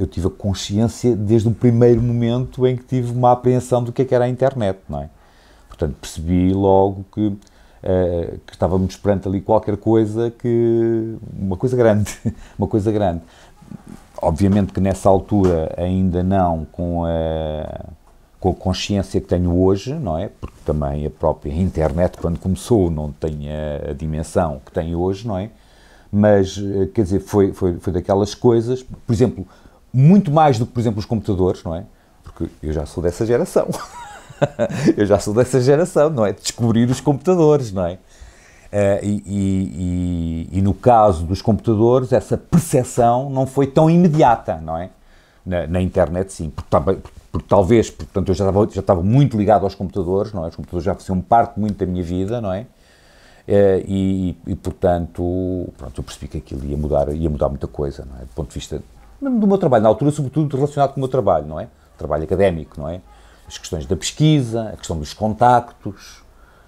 eu tive a consciência desde o primeiro momento em que tive uma apreensão do que, é que era a internet, não é? Portanto, percebi logo que, uh, que estávamos perante ali qualquer coisa que... uma coisa grande, uma coisa grande. Obviamente que nessa altura ainda não com a, com a consciência que tenho hoje, não é? Porque também a própria internet, quando começou, não tinha a dimensão que tem hoje, não é? mas eh, quer dizer, foi, foi, foi daquelas coisas, por exemplo, muito mais do que, por exemplo, os computadores, não é? Porque eu já sou dessa geração. eu já sou dessa geração, não é? Descobrir os computadores, não é? Uh, e, e, e, e, no caso dos computadores, essa percepção não foi tão imediata, não é? Na, na internet, sim. Porque, porque, porque, talvez, portanto, eu já estava, já estava muito ligado aos computadores, não é? Os computadores já faziam parte muito da minha vida, não é? Uh, e, portanto, pronto, eu percebi que aquilo ia mudar, ia mudar muita coisa, não é? Do ponto de vista mesmo do meu trabalho, na altura, sobretudo relacionado com o meu trabalho, não é? Trabalho académico, não é? As questões da pesquisa, a questão dos contactos,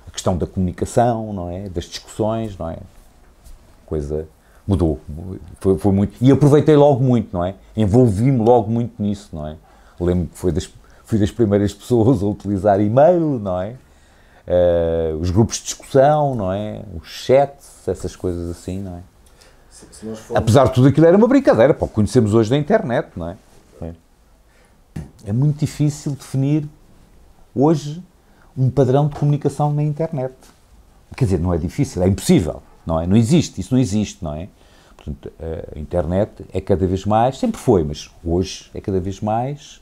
a questão da comunicação, não é? Das discussões, não é? Coisa mudou, foi, foi muito. E aproveitei logo muito, não é? Envolvi-me logo muito nisso, não é? Lembro que foi das, fui das primeiras pessoas a utilizar e-mail, não é? Uh, os grupos de discussão, não é? Os chats, essas coisas assim, não é? Se, formos... Apesar de tudo aquilo era uma brincadeira, pô, conhecemos hoje na internet, não é? é? É muito difícil definir hoje um padrão de comunicação na internet. Quer dizer, não é difícil, é impossível, não é? Não existe, isso não existe, não é? Portanto, a internet é cada vez mais, sempre foi, mas hoje é cada vez mais.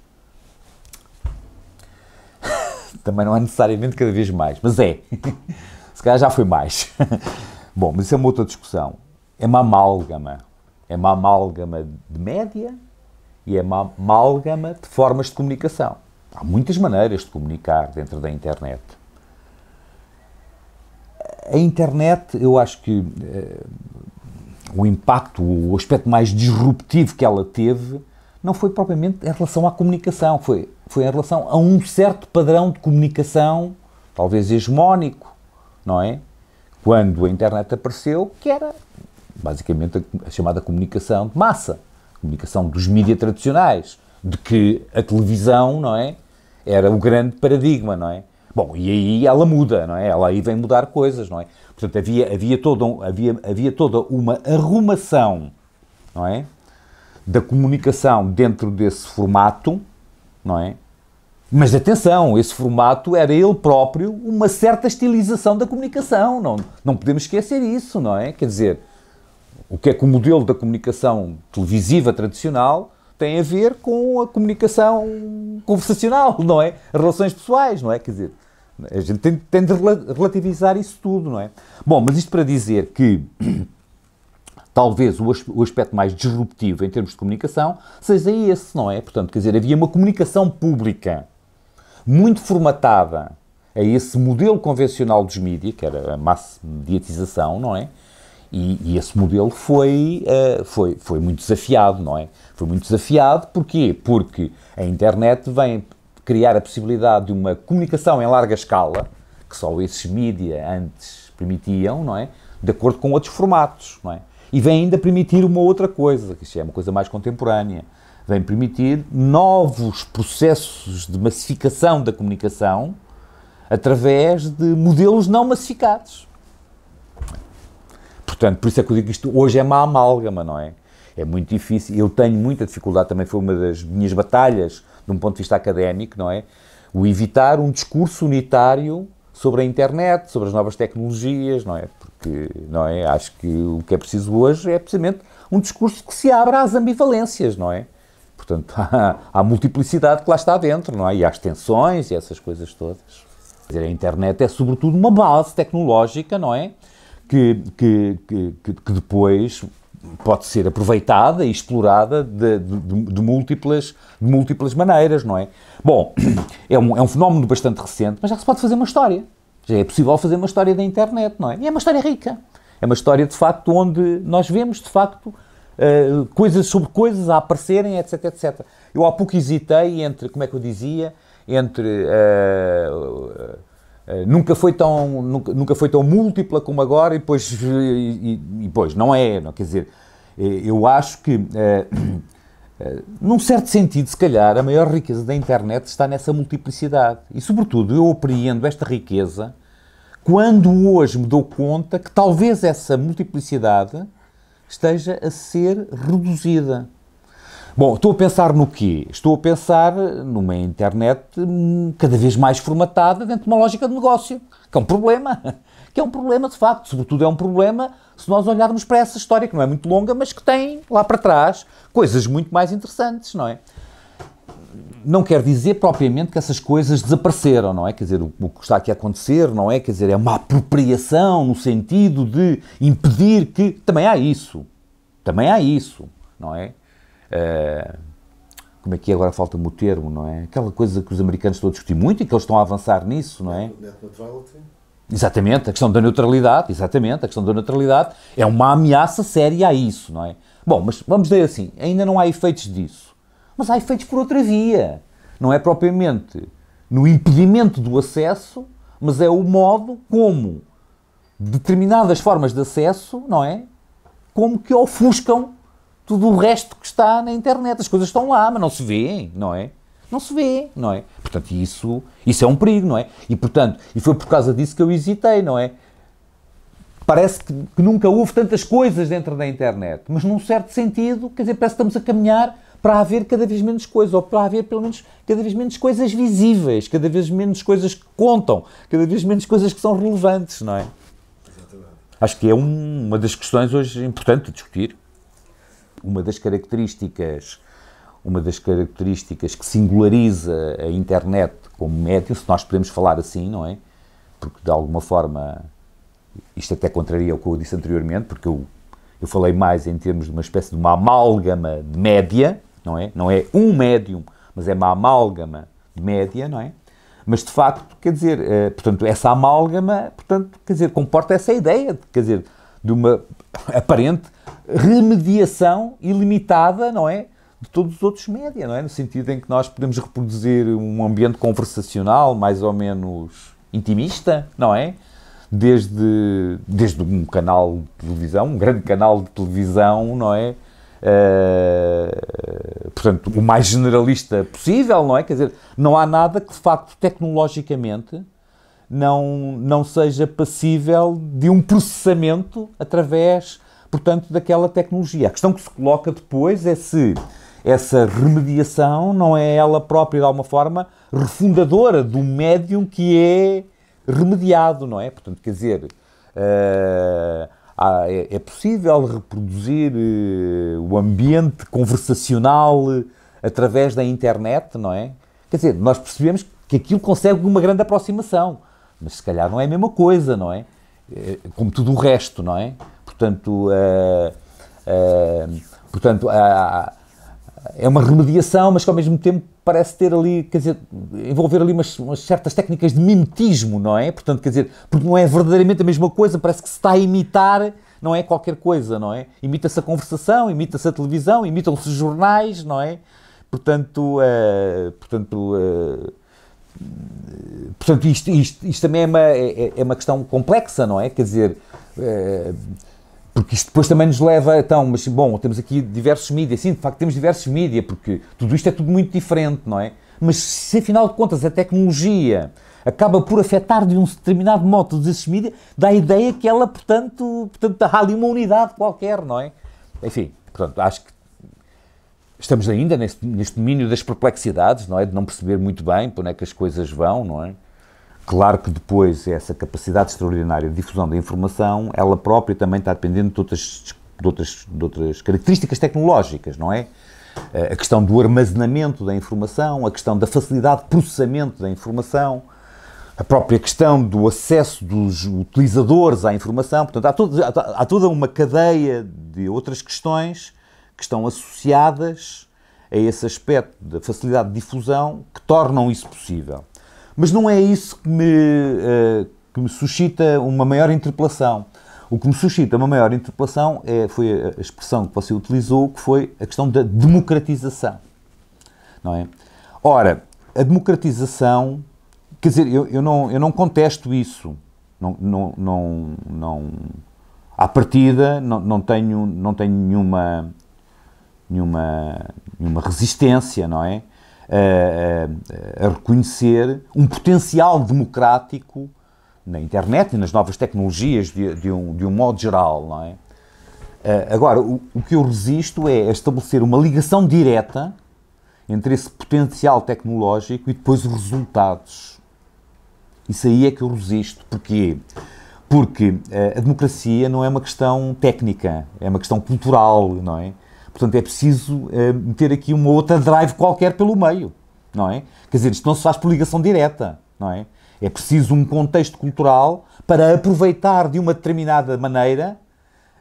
Também não é necessariamente cada vez mais, mas é. Se calhar já foi mais. Bom, mas isso é uma outra discussão é uma amálgama. É uma amálgama de média e é uma amálgama de formas de comunicação. Há muitas maneiras de comunicar dentro da internet. A internet, eu acho que eh, o impacto, o aspecto mais disruptivo que ela teve, não foi propriamente em relação à comunicação, foi, foi em relação a um certo padrão de comunicação, talvez hegemónico, não é? Quando a internet apareceu, que era basicamente a chamada comunicação de massa, comunicação dos mídias tradicionais, de que a televisão, não é? Era o grande paradigma, não é? Bom, e aí ela muda, não é? Ela aí vem mudar coisas, não é? Portanto, havia, havia, toda, um, havia, havia toda uma arrumação, não é? Da comunicação dentro desse formato, não é? Mas atenção, esse formato era ele próprio uma certa estilização da comunicação, não, não podemos esquecer isso, não é? Quer dizer, o que é que o modelo da comunicação televisiva tradicional tem a ver com a comunicação conversacional, não é? Relações pessoais, não é? Quer dizer, a gente tem, tem de relativizar isso tudo, não é? Bom, mas isto para dizer que talvez o aspecto mais disruptivo em termos de comunicação seja esse, não é? Portanto, quer dizer, havia uma comunicação pública muito formatada a esse modelo convencional dos mídias, que era a massa mediatização, não é? E, e esse modelo foi, uh, foi, foi muito desafiado, não é? Foi muito desafiado, porquê? Porque a internet vem criar a possibilidade de uma comunicação em larga escala, que só esses mídia antes permitiam, não é? De acordo com outros formatos, não é? E vem ainda permitir uma outra coisa, que isto é uma coisa mais contemporânea, vem permitir novos processos de massificação da comunicação através de modelos não massificados portanto, por isso é que eu digo que isto hoje é uma amálgama, não é? É muito difícil. Eu tenho muita dificuldade, também foi uma das minhas batalhas, de um ponto de vista académico, não é? O evitar um discurso unitário sobre a internet, sobre as novas tecnologias, não é? Porque, não é? Acho que o que é preciso hoje é precisamente um discurso que se abra às ambivalências, não é? Portanto, há, há multiplicidade que lá está dentro, não é? E às tensões e essas coisas todas. Quer dizer, a internet é sobretudo uma base tecnológica, não é? que, que, que, que depois pode ser aproveitada e explorada de, de, de, múltiplas, de múltiplas maneiras, não é? Bom, é um, é um fenómeno bastante recente, mas já se pode fazer uma história. Já é possível fazer uma história da internet, não é? E é uma história rica. É uma história, de facto, onde nós vemos, de facto, uh, coisas sobre coisas a aparecerem, etc, etc. Eu há pouco hesitei entre, como é que eu dizia, entre... Uh, eh, nunca foi tão nunca, nunca foi tão múltipla como agora e depois eh, e, e, depois não é não quer dizer eh, eu acho que é, num certo sentido se calhar a maior riqueza da internet está nessa multiplicidade e sobretudo eu apreendo esta riqueza quando hoje me dou conta que talvez essa multiplicidade esteja a ser reduzida Bom, estou a pensar no quê? Estou a pensar numa internet hum, cada vez mais formatada dentro de uma lógica de negócio, que é um problema. Que é um problema de facto, sobretudo é um problema se nós olharmos para essa história, que não é muito longa, mas que tem lá para trás coisas muito mais interessantes, não é? Não quer dizer propriamente que essas coisas desapareceram, não é? Quer dizer, o, o que está aqui a acontecer, não é? Quer dizer, é uma apropriação no sentido de impedir que. Também há isso. Também há isso, não é? Uh, como é que é agora falta-me o termo, não é? Aquela coisa que os americanos estão a discutir muito e que eles estão a avançar nisso, não é? Exatamente, a questão da neutralidade, exatamente, a questão da neutralidade é uma ameaça séria a isso, não é? Bom, mas vamos dizer assim, ainda não há efeitos disso, mas há efeitos por outra via, não é propriamente no impedimento do acesso, mas é o modo como determinadas formas de acesso, não é? Como que ofuscam tudo o resto que está na internet. As coisas estão lá, mas não se vêem, não é? Não se vê, não é? Portanto, isso, isso é um perigo, não é? E, portanto, e foi por causa disso que eu hesitei, não é? Parece que, que nunca houve tantas coisas dentro da internet, mas num certo sentido, quer dizer, parece que estamos a caminhar para haver cada vez menos coisas, ou para haver pelo menos cada vez menos coisas visíveis, cada vez menos coisas que contam, cada vez menos coisas que são relevantes, não é? Exatamente. Acho que é um, uma das questões hoje importante de discutir uma das características uma das características que singulariza a internet como médio, se nós podemos falar assim, não é? Porque de alguma forma isto até contraria o que eu disse anteriormente, porque eu, eu falei mais em termos de uma espécie de uma amálgama de média, não é? Não é um médium, mas é uma amálgama de média, não é? Mas de facto, quer dizer, eh, portanto, essa amálgama, portanto, quer dizer, comporta essa ideia, quer dizer, de uma aparente remediação ilimitada, não é? De todos os outros média, não é? No sentido em que nós podemos reproduzir um ambiente conversacional mais ou menos intimista, não é? Desde, desde um canal de televisão, um grande canal de televisão, não é? Uh, portanto, o mais generalista possível, não é? Quer dizer, não há nada que de facto tecnologicamente não, não seja passível de um processamento através portanto, daquela tecnologia. A questão que se coloca depois é se essa remediação não é ela própria, de alguma forma, refundadora do médium que é remediado, não é? Portanto, quer dizer, uh, é possível reproduzir uh, o ambiente conversacional eh, através da internet, não é? Quer dizer, nós percebemos que aquilo consegue uma grande aproximação, mas se calhar não é a mesma coisa, não é? Como tudo o resto, não é? portanto, uh, uh, portanto é uma remediação, mas que ao mesmo tempo parece ter ali, quer dizer, envolver ali umas, umas, certas técnicas de mimetismo, não é? Portanto, quer dizer, porque não é verdadeiramente a mesma coisa, parece que se está a imitar, não é? Qualquer coisa, não é? Imita-se a conversação, imita-se a televisão, imitam-se os jornais, não é? Portanto, uh, portanto, uh, portanto isto, isto, isto também é uma, é, é, uma questão complexa, não é? Quer dizer, uh, porque isto depois também nos leva, então, mas bom, temos aqui diversos mídias, sim, de facto temos diversos mídias, porque tudo isto é tudo muito diferente, não é? Mas se afinal de contas a tecnologia acaba por afetar de um determinado modo todos esses mídias, dá a ideia que ela, portanto, portanto, há ali uma unidade qualquer, não é? Enfim, portanto, acho que estamos ainda neste, neste domínio das perplexidades, não é? De não perceber muito bem por onde é que as coisas vão, não é? Claro que depois essa capacidade extraordinária de difusão da informação, ela própria também está dependendo de outras, de outras, de outras características tecnológicas, não é? Eh, a questão do armazenamento da informação, a questão da facilidade de processamento da informação, a própria questão do acesso dos utilizadores à informação. Portanto, há, todo, há, há toda uma cadeia de outras questões que estão associadas a esse aspecto da facilidade de difusão que tornam isso possível. Mas não é isso que me, uh, que me suscita uma maior interpelação. O que me suscita uma maior interpelação é, foi a expressão que você utilizou, que foi a questão da democratização. Não é? Ora, a democratização, quer dizer, eu, eu, não, eu não contesto isso. Não, não, não, não, à partida, não, não, tenho, não tenho nenhuma, nenhuma, nenhuma resistência, não é? a, eh, eh, a reconhecer um potencial democrático na internet e nas novas tecnologias de, de, um, de um, modo geral, não é? Eh, agora, o, o que eu resisto é a estabelecer uma ligação direta entre esse potencial tecnológico e depois os resultados. Isso aí é que eu resisto. Porquê? Porque a democracia não é uma questão técnica, é uma questão cultural, não é? Portanto, é preciso eh, meter aqui uma outra drive qualquer pelo meio, não é? Quer dizer, isto não se faz por ligação direta, não é? É preciso um contexto cultural para aproveitar de uma determinada maneira,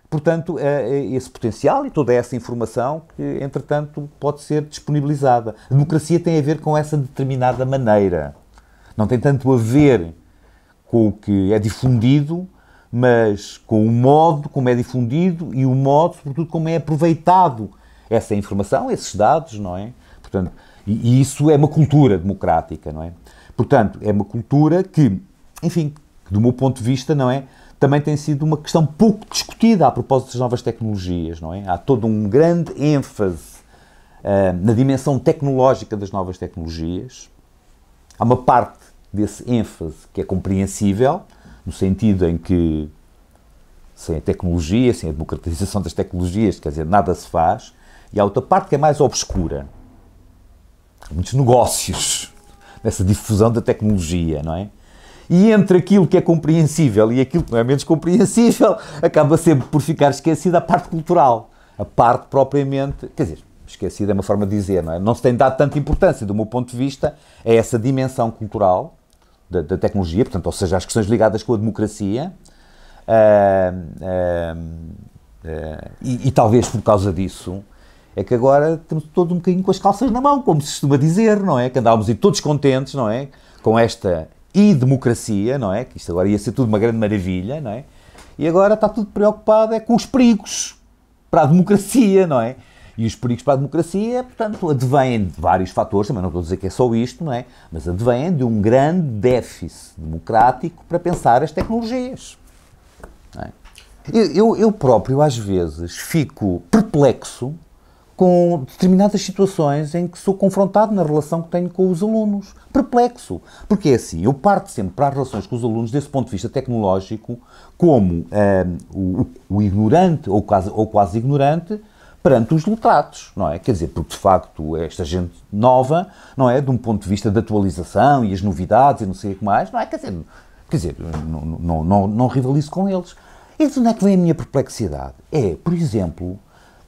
portanto, eh, eh, esse potencial e toda essa informação que, entretanto, pode ser disponibilizada. A democracia tem a ver com essa determinada maneira. Não tem tanto a ver com o que é difundido, mas com o modo como é difundido e o modo, sobretudo, como é aproveitado essa informação, esses dados, não é? Portanto, e, e isso é uma cultura democrática, não é? Portanto, é uma cultura que, enfim, do meu ponto de vista, não é? Também tem sido uma questão pouco discutida a propósito das novas tecnologias, não é? Há todo um grande ênfase uh, na dimensão tecnológica das novas tecnologias. Há uma parte desse ênfase que é compreensível, no sentido em que sem a tecnologia, sem a democratização das tecnologias, quer dizer, nada se faz, e há outra parte que é mais obscura. Há muitos negócios nessa difusão da tecnologia, não é? E entre aquilo que é compreensível e aquilo que não é menos compreensível, acaba sempre por ficar esquecida a parte cultural, a parte propriamente, quer dizer, esquecida é uma forma de dizer, não é? Não se tem dado tanta importância, do meu ponto de vista, a essa dimensão cultural, da, da, tecnologia, portanto, ou seja, às questões ligadas com a democracia. Uh, uh, e, e, talvez por causa disso é que agora temos todo um bocadinho com as calças na mão, como se costuma dizer, não é? Que andávamos e todos contentes, não é? Com esta e democracia, não é? Que isto agora ia ser tudo uma grande maravilha, não é? E agora está tudo preocupado é com os perigos para a democracia, não é? E os perigos para a democracia, portanto, advêm de vários fatores, também não estou a dizer que é só isto, não é? Mas advêm de um grande déficit democrático para pensar as tecnologias. É? Eu, eu, próprio, às vezes, fico perplexo com determinadas situações em que sou confrontado na relação que tenho com os alunos. Perplexo. Porque é assim, eu parto sempre para as relações com os alunos desse ponto de vista tecnológico como ah, o, o, ignorante ou quase, ou quase ignorante perante os letratos, não é? Quer dizer, porque de facto esta gente nova, não é? De um ponto de vista da atualização e as novidades e não sei o que mais, não é? Quer dizer, quer dizer não, não, não, não rivalizo com eles. E de onde é que vem a minha perplexidade? É, por exemplo,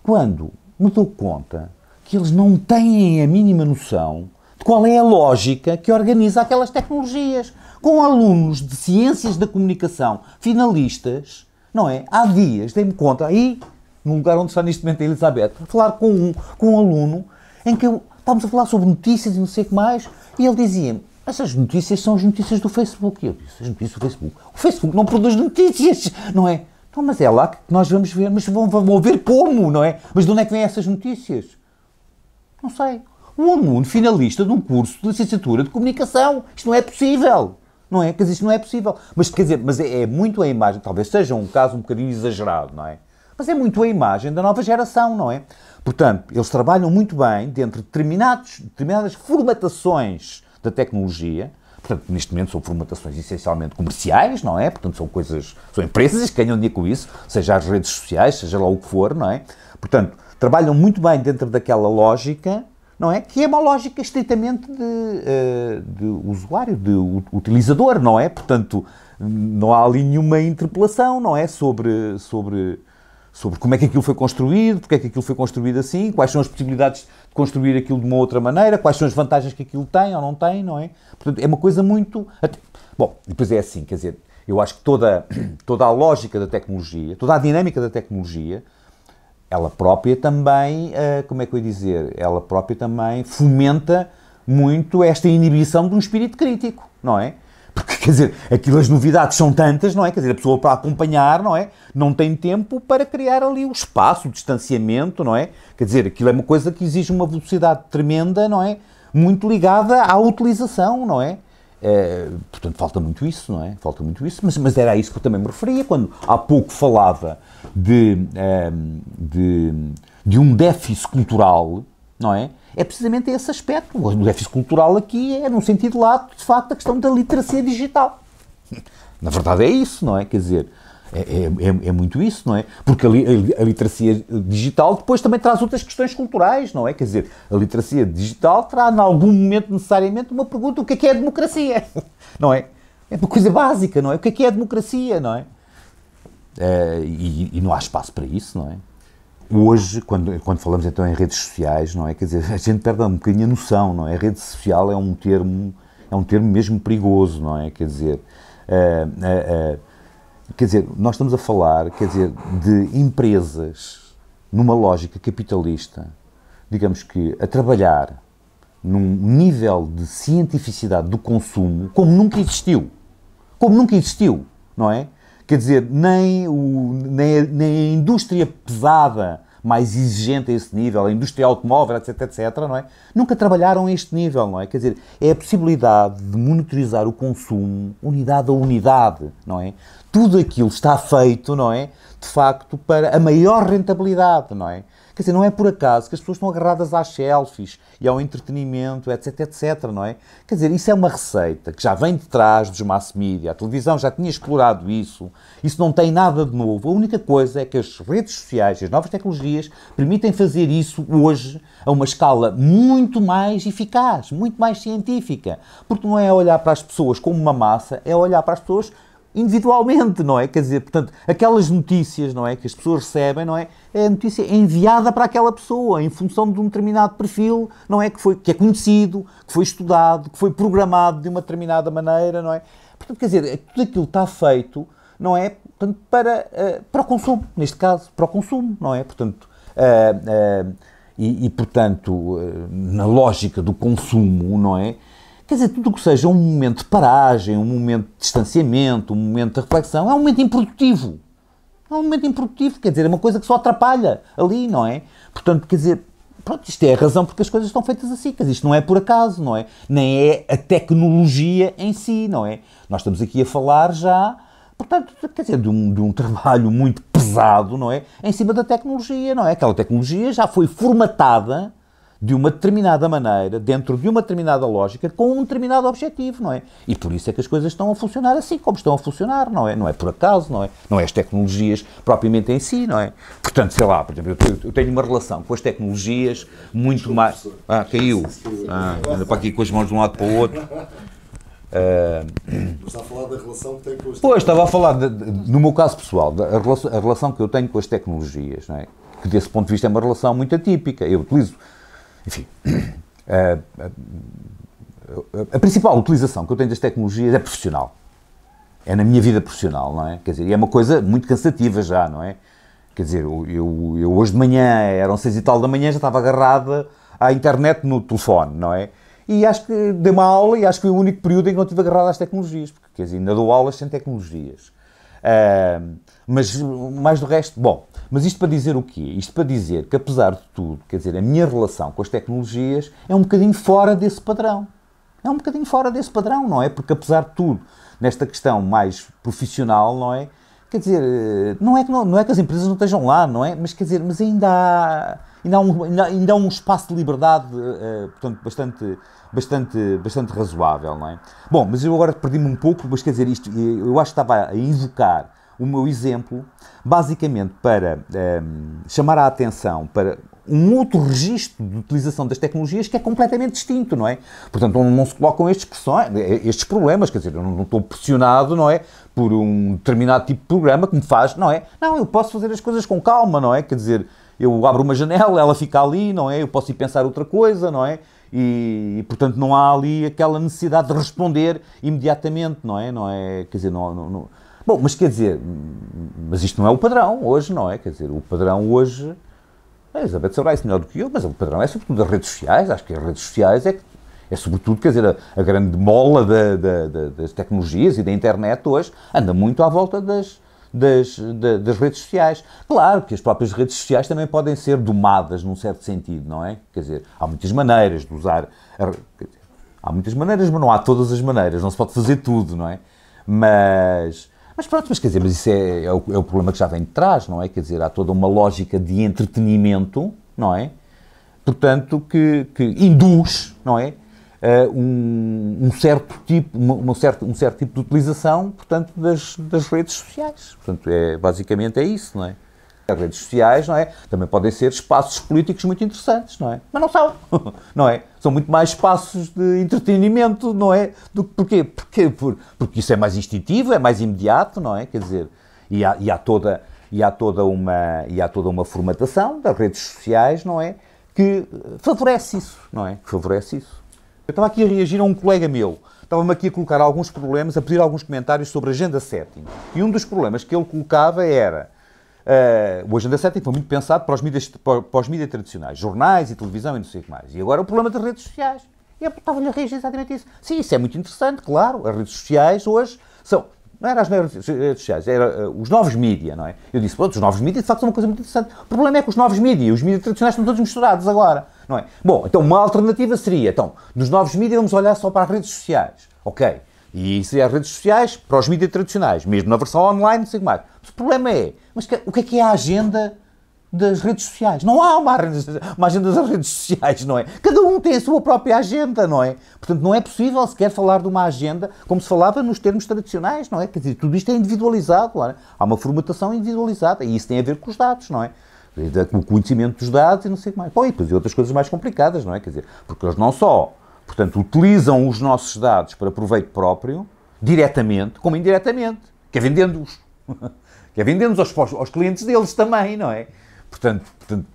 quando me dou conta que eles não têm a mínima noção de qual é a lógica que organiza aquelas tecnologias. Com alunos de ciências da comunicação finalistas, não é? Há dias, dei-me conta, aí no lugar onde está neste momento a Elizabeth, a falar com um, com um aluno, em que estávamos a falar sobre notícias e não sei o que mais, e ele dizia-me, essas notícias são as notícias do Facebook. E eu disse, as notícias do Facebook? O Facebook não produz notícias, não é? Então, mas é lá que nós vamos ver, mas vão, vão ver como, não é? Mas de onde é que vêm essas notícias? Não sei. Um aluno finalista de um curso de licenciatura de comunicação. Isto não é possível. Não é? Quer dizer, isto não é possível. Mas, quer dizer, mas é, é muito a imagem, talvez seja um caso um bocadinho exagerado, não é? mas é muito a imagem da nova geração, não é? Portanto, eles trabalham muito bem dentro de determinados, determinadas formatações da tecnologia. Portanto, neste momento são formatações essencialmente comerciais, não é? Portanto, são coisas, são empresas que ganham dinheiro com isso, seja as redes sociais, seja lá o que for, não é? Portanto, trabalham muito bem dentro daquela lógica, não é? Que é uma lógica estritamente de, eh, de usuário, de utilizador, não é? Portanto, não há ali nenhuma interpelação, não é? Sobre, sobre sobre como é que aquilo foi construído, porque é que aquilo foi construído assim, quais são as possibilidades de construir aquilo de uma outra maneira, quais são as vantagens que aquilo tem ou não tem, não é? Portanto, é uma coisa muito. Bom, depois é assim, quer dizer, eu acho que toda, toda a lógica da tecnologia, toda a dinâmica da tecnologia, ela própria também, eh, como é que eu ia dizer, ela própria também fomenta muito esta inibição de um espírito crítico, não é? Porque, quer dizer, aquilo, as novidades são tantas, não é? Quer dizer, a pessoa para acompanhar, não é? Não tem tempo para criar ali o espaço, o distanciamento, não é? Quer dizer, aquilo é uma coisa que exige uma velocidade tremenda, não é? Muito ligada à utilização, não é? É, portanto, falta muito isso, não é? Falta muito isso, mas, mas era a isso que eu também me referia quando há pouco falava de, ehm, de, de um déficit cultural, não é? é precisamente esse aspecto. O déficit cultural aqui é, num sentido lato, de facto, a questão da literacia digital. Na verdade é isso, não é? Quer dizer, é, é, é, é muito isso, não é? Porque a, a, literacia digital depois também traz outras questões culturais, não é? Quer dizer, a literacia digital traz, em algum momento, necessariamente, uma pergunta: o que é que é a democracia? Não é? É uma coisa básica, não é? O que é que é a democracia, não é? é e, e não há espaço para isso, não é? Hoje, quando, quando falamos então em redes sociais, não é? Quer dizer, a gente perde um bocadinho a noção, não é? A rede social é um termo, é um termo mesmo perigoso, não é? Quer dizer, uh, uh, uh, quer dizer, nós estamos a falar, quer dizer, de empresas numa lógica capitalista, digamos que a trabalhar num nível de cientificidade do consumo como nunca existiu. Como nunca existiu, não é? Quer dizer, nem, o, nem, a, nem a indústria pesada mais exigente a esse nível, a indústria automóvel, etc, etc, não é? Nunca trabalharam a este nível, não é? Quer dizer, é a possibilidade de monitorizar o consumo unidade a unidade, não é? Tudo aquilo está feito, não é? De facto, para a maior rentabilidade, não é? Quer dizer, não é por acaso que as pessoas estão agarradas às selfies e ao entretenimento, etc, etc, não é? Quer dizer, isso é uma receita que já vem de trás dos mass media, a televisão já tinha explorado isso, isso não tem nada de novo. A única coisa é que as redes sociais e as novas tecnologias permitem fazer isso hoje a uma escala muito mais eficaz, muito mais científica. Porque não é olhar para as pessoas como uma massa, é olhar para as pessoas individualmente, não é? Quer dizer, portanto, aquelas notícias, não é? Que as pessoas recebem, não é? É a notícia enviada para aquela pessoa em função de um determinado perfil, não é? Que, foi, que é conhecido, que foi estudado, que foi programado de uma determinada maneira, não é? Portanto, quer dizer, tudo aquilo está feito, não é? Portanto, para, eh, para o consumo, neste caso, para o consumo, não é? Portanto, uh, uh, e, e, portanto, na lógica do consumo, não é? Quer dizer, tudo o que seja um momento de paragem, um momento de distanciamento, um momento de reflexão, é um momento improdutivo. É um momento improdutivo, quer dizer, é uma coisa que só atrapalha ali, não é? Portanto, quer dizer, pronto, isto é a razão porque as coisas estão feitas assim, quer dizer, isto não é por acaso, não é? Nem é a tecnologia em si, não é? Nós estamos aqui a falar já, portanto, quer dizer, de um, de um trabalho muito pesado, não é? Em cima da tecnologia, não é? Aquela tecnologia já foi formatada de uma determinada maneira, dentro de uma determinada lógica, com um determinado objetivo, não é? E por isso é que as coisas estão a funcionar assim como estão a funcionar, não é? Não é por acaso, não é? Não é as tecnologias propriamente em si, não é? Portanto, sei lá, por exemplo, eu tenho uma relação com as tecnologias muito mais... Ah, caiu. Ah, anda para aqui com as mãos de um lado para o outro. Ah, estava a falar da relação que tem com as Pois, estava a falar, de, de, no meu caso pessoal, da relação, a relação que eu tenho com as tecnologias, não é? que desse ponto de vista é uma relação muito atípica. Eu utilizo enfim. A, a, eh, eh, a principal utilização que eu tenho das tecnologias é profissional. É na minha vida profissional, não é? Quer dizer, e é uma coisa muito cansativa já, não é? Quer dizer, eu, eu, eu hoje de manhã, eram seis e tal da manhã, já estava agarrada à internet no telefone, não é? E acho que dei uma aula e acho que foi o único período em que não estive agarrado às tecnologias, porque quer dizer, ainda dou aulas sem tecnologias. Uh, mas mais do resto, bom, mas isto para dizer o quê? Isto para dizer que, apesar de tudo, quer dizer, a minha relação com as tecnologias é um bocadinho fora desse padrão. É um bocadinho fora desse padrão, não é? Porque, apesar de tudo, nesta questão mais profissional, não é? Quer dizer, eh, não é que, não, não é que as empresas não estejam lá, não é? Mas, quer dizer, mas ainda há, ainda há, um, ainda, ainda há um espaço de liberdade, uh, portanto, bastante, bastante, bastante razoável, não é? Bom, mas eu agora perdi-me um pouco, mas, quer dizer, isto, eh, eu acho que estava a evocar o meu exemplo, basicamente para um, ehm, chamar a atenção para um outro registro de utilização das tecnologias que é completamente distinto, não é? Portanto, não, se colocam estes, pressões, eh, estes problemas, quer dizer, eu não, estou pressionado, não é? Por um determinado tipo de programa que me faz, não é? Não, eu posso fazer as coisas com calma, não é? Quer dizer, eu abro uma janela, ela fica ali, não é? Eu posso ir pensar outra coisa, não é? E, e portanto não há ali aquela necessidade de responder imediatamente, não é? Não é? Quer dizer, não, não, não Bom, mas quer dizer, mas isto não é o padrão hoje, não é? Quer dizer, o padrão hoje. A Elizabeth sabrá isso melhor do que eu, mas o padrão é sobretudo as redes sociais. Acho que as redes sociais é, é sobretudo, quer dizer, a, a grande mola da, da, da, das tecnologias e da internet hoje anda muito à volta das, das, das, redes sociais. Claro que as próprias redes sociais também podem ser domadas num certo sentido, não é? Quer dizer, há muitas maneiras de usar. A, há muitas maneiras, mas não há todas as maneiras. Não se pode fazer tudo, não é? Mas mas pronto, mas quer dizer, mas isso é, é, o, é o problema que já vem de trás, não é? Quer dizer, há toda uma lógica de entretenimento, não é? Portanto, que, que induz, não é? Uh, um, um, certo tipo, uma, uma um certo tipo de utilização, portanto, das, das redes sociais. Portanto, é, basicamente é isso, não é? As redes sociais, não é? Também podem ser espaços políticos muito interessantes, não é? Mas não são, não é? são muito mais espaços de entretenimento, não é? Do, porquê? Porque, por, porque isso é mais instintivo, é mais imediato, não é? Quer dizer, e há, e há, toda, e há, toda, uma, e há toda uma formatação das redes sociais, não é? Que favorece isso, não é? Que favorece isso. Eu estava aqui a reagir a um colega meu. Estava-me aqui a colocar alguns problemas, a pedir alguns comentários sobre a Agenda 7. E um dos problemas que ele colocava era Uh, o Agenda 7 foi muito pensado para os, mídias, para, para os mídias tradicionais, jornais e televisão e não sei o que mais. E agora o problema das redes sociais. E eu estava-lhe a reagir exatamente isso. Sim, isso é muito interessante, claro. As redes sociais hoje são. Não eram as redes sociais, eram uh, eh, os novos mídias, não é? Eu disse, pronto, os novos mídias de facto são uma coisa muito interessante. O problema é que os novos mídias, os mídias tradicionais estão todos misturados agora, não é? Bom, então uma alternativa seria, então, nos novos mídias vamos olhar só para as redes sociais, ok? E isso é as redes sociais para os mídias tradicionais, mesmo na versão online, não sei o que mais. Mas o problema é, mas que, o que é que é a agenda das redes sociais? Não há uma, uma agenda das redes sociais, não é? Cada um tem a sua própria agenda, não é? Portanto, não é possível sequer falar de uma agenda como se falava nos termos tradicionais, não é? Quer dizer, tudo isto é individualizado, é? há uma formatação individualizada e isso tem a ver com os dados, não é? Com o conhecimento dos dados e não sei o que mais. Bom, e depois outras coisas mais complicadas, não é? Quer dizer, porque eles não só portanto, utilizam os nossos dados para proveito próprio, diretamente, como indiretamente, que é vendendo-os. que é vendendo-os aos, aos, clientes deles também, não é? Portanto,